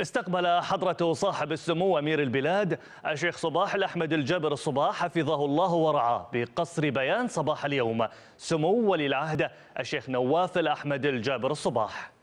استقبل حضرة صاحب السمو أمير البلاد الشيخ صباح الأحمد الجابر الصباح حفظه الله ورعاه بقصر بيان صباح اليوم سمو ولي العهد الشيخ نواف الأحمد الجابر الصباح